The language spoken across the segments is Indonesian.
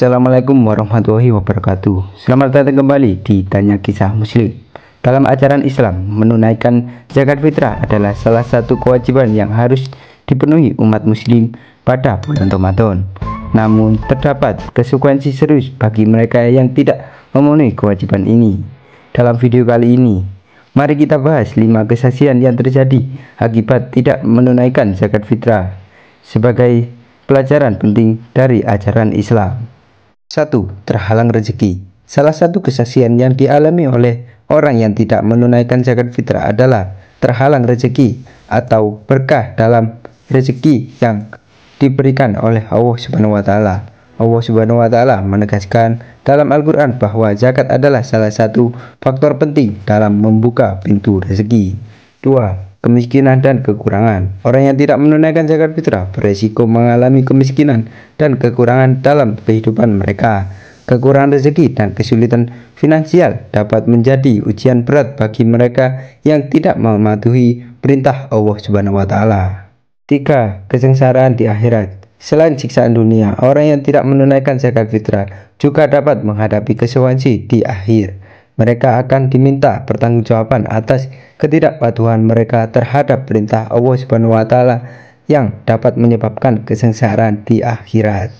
Assalamualaikum warahmatullahi wabarakatuh Selamat datang kembali di Tanya Kisah Muslim Dalam ajaran Islam, menunaikan zakat fitrah adalah salah satu kewajiban yang harus dipenuhi umat muslim pada bulan Ramadan Namun terdapat konsekuensi serius bagi mereka yang tidak memenuhi kewajiban ini Dalam video kali ini, mari kita bahas 5 kesaksian yang terjadi akibat tidak menunaikan zakat fitrah Sebagai pelajaran penting dari ajaran Islam 1. Terhalang rezeki Salah satu kesaksian yang dialami oleh orang yang tidak menunaikan zakat fitrah adalah terhalang rezeki atau berkah dalam rezeki yang diberikan oleh Allah Subhanahu wa taala. Allah Subhanahu wa taala menegaskan dalam Al-Qur'an bahwa zakat adalah salah satu faktor penting dalam membuka pintu rezeki. 2 kemiskinan dan kekurangan. Orang yang tidak menunaikan zakat fitrah beresiko mengalami kemiskinan dan kekurangan dalam kehidupan mereka. Kekurangan rezeki dan kesulitan finansial dapat menjadi ujian berat bagi mereka yang tidak mematuhi perintah Allah Subhanahu wa taala. Tiga. Kesengsaraan di akhirat. Selain siksaan dunia, orang yang tidak menunaikan zakat fitrah juga dapat menghadapi kesuansi di akhir mereka akan diminta pertanggungjawaban atas ketidakpatuhan mereka terhadap perintah Allah Subhanahu wa taala yang dapat menyebabkan kesengsaraan di akhirat.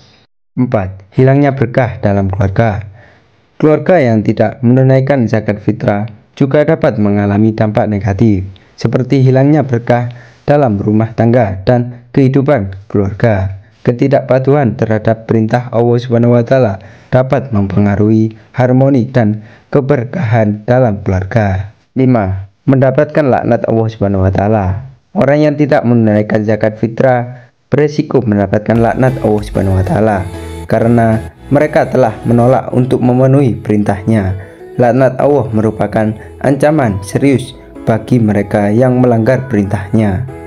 4. Hilangnya berkah dalam keluarga. Keluarga yang tidak menunaikan zakat fitrah juga dapat mengalami dampak negatif, seperti hilangnya berkah dalam rumah tangga dan kehidupan keluarga. Ketidakpatuhan terhadap perintah Allah Subhanahu wa taala dapat mempengaruhi harmoni dan keberkahan dalam keluarga. 5. Mendapatkan laknat Allah Subhanahu wa taala. Orang yang tidak menunaikan zakat fitrah berisiko mendapatkan laknat Allah Subhanahu wa taala karena mereka telah menolak untuk memenuhi perintahnya. Laknat Allah merupakan ancaman serius bagi mereka yang melanggar perintahnya.